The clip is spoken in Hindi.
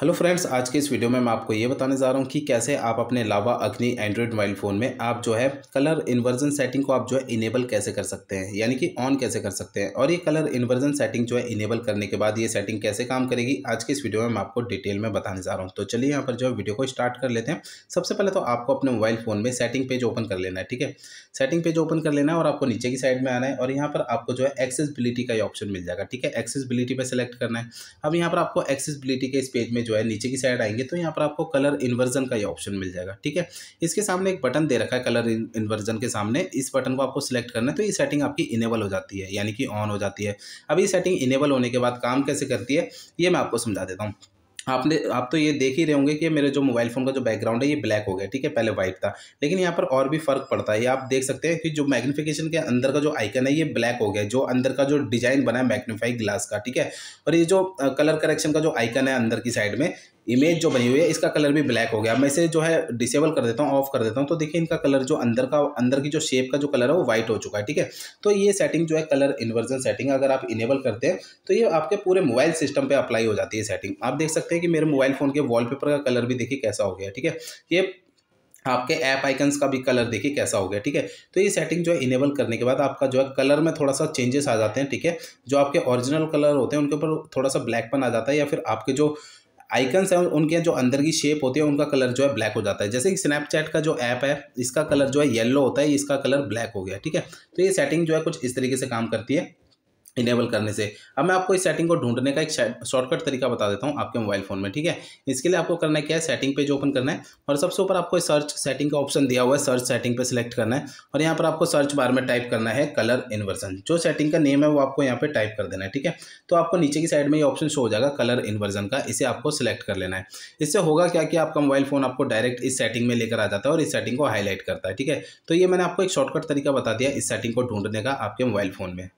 हेलो फ्रेंड्स आज के इस वीडियो में मैं आपको ये बताने जा रहा हूँ कि कैसे आप अपने लावा अग्नि एंड्रॉयड मोबाइल फ़ोन में आप जो है कलर इन्वर्जन सेटिंग को आप जो है इनेबल कैसे कर सकते हैं यानी कि ऑन कैसे कर सकते हैं और ये कलर इन्वर्जन सेटिंग जो है इनेबल करने के बाद ये सेटिंग कैसे काम करेगी आज के इस वीडियो में मैं आपको डिटेल में बताने जा रहा हूँ तो चलिए यहाँ पर जो है वीडियो को स्टार्ट कर लेते हैं सबसे पहले तो आपको अपने मोबाइल फ़ोन में सेटिंग पेज ओपन कर लेना है ठीक है सेटिंग पेज ओपन कर लेना है और आपको नीचे की साइड में आना है और यहाँ पर आपको जो है एक्सेसबिलिटी का ये ऑप्शन मिल जाएगा ठीक है एक्सेसबिलिटी पर सेलेक्ट करना है अब यहाँ पर आपको एक्सेसबिलिटी के इस पेज में जो है नीचे की साइड आएंगे तो यहाँ पर आपको कलर इन्वर्जन का ये ऑप्शन मिल जाएगा ठीक है इसके सामने एक बटन दे रखा है कलर इन्वर्जन के सामने इस बटन को आपको सिलेक्ट करना है तो ये सेटिंग आपकी इनेबल हो जाती है यानी कि ऑन हो जाती है अब ये सेटिंग इनेबल होने के बाद काम कैसे करती है ये मैं आपको समझा देता हूँ आपने आप तो ये देख ही रहे होंगे कि मेरे जो मोबाइल फ़ोन का जो बैकग्राउंड है ये ब्लैक हो गया ठीक है पहले वाइट था लेकिन यहाँ पर और भी फ़र्क पड़ता है ये आप देख सकते हैं कि जो मैग्नीफिकेशन के अंदर का जो आइकन है ये ब्लैक हो गया जो अंदर का जो डिज़ाइन बना है मैग्नीफाई ग्लास का ठीक है और ये जो कलर करेक्शन का जो आइकन है अंदर की साइड में इमेज जो बनी हुई है इसका कलर भी ब्लैक हो गया मैं इसे जो है डिसेबल कर देता हूँ ऑफ कर देता हूँ तो देखिए इनका कलर जो अंदर का अंदर की जो शेप का जो कलर है वो वाइट हो चुका है ठीक है तो ये सेटिंग जो है कलर इन्वर्जन सेटिंग अगर आप इनेबल करते हैं तो ये आपके पूरे मोबाइल सिस्टम पर अप्लाई हो जाती है सेटिंग आप देख सकते हैं कि मेरे मोबाइल फ़ोन के वॉल का कलर भी देखिए कैसा हो गया ठीक है ये आपके ऐप आइकन्स का भी कलर देखिए कैसा हो गया ठीक है तो ये सेटिंग जो है इनेबल करने के बाद आपका जो है कलर में थोड़ा सा चेंजेस आ जाते हैं ठीक है जो आपके ओरिजिनल कलर होते हैं उनके ऊपर थोड़ा सा ब्लैकपन आ जाता है या फिर आपके जो आइकन्स हैं उनके जो अंदर की शेप होती है उनका कलर जो है ब्लैक हो जाता है जैसे कि स्नैपचैट का जो ऐप है इसका कलर जो है येलो होता है इसका कलर ब्लैक हो गया ठीक है तो ये सेटिंग जो है कुछ इस तरीके से काम करती है इनेबल करने से अब मैं आपको इस सेटिंग को ढूंढने का एक शॉर्टकट तरीका बता देता हूँ आपके मोबाइल फ़ोन में ठीक है इसके लिए आपको करना क्या है सेटिंग पेज ओपन करना है और सबसे ऊपर आपको सर्च सेटिंग का ऑप्शन दिया हुआ है सर्च सेटिंग पे सिलेक्ट करना है और यहाँ पर आपको सर्च बार में टाइप करना है कलर इन्वर्जन जो सेटिंग का नेम है वो आपको यहाँ पर टाइप कर देना है ठीक है तो आपको नीचे की साइड में ये ऑप्शन शो हो जाएगा कलर इन्वर्जन का इसे आपको सिलेक्ट कर लेना है इससे होगा क्या कि आपका मोबाइल फ़ोन आपको डायरेक्ट इस सेटिंग में लेकर आ जाता है और इस सेटिंग को हाईलाइट करता है ठीक है तो ये मैंने आपको एक शॉर्टकट तरीका बता दिया इस सेटिंग को ढूंढने का आपके मोबाइल फ़ोन में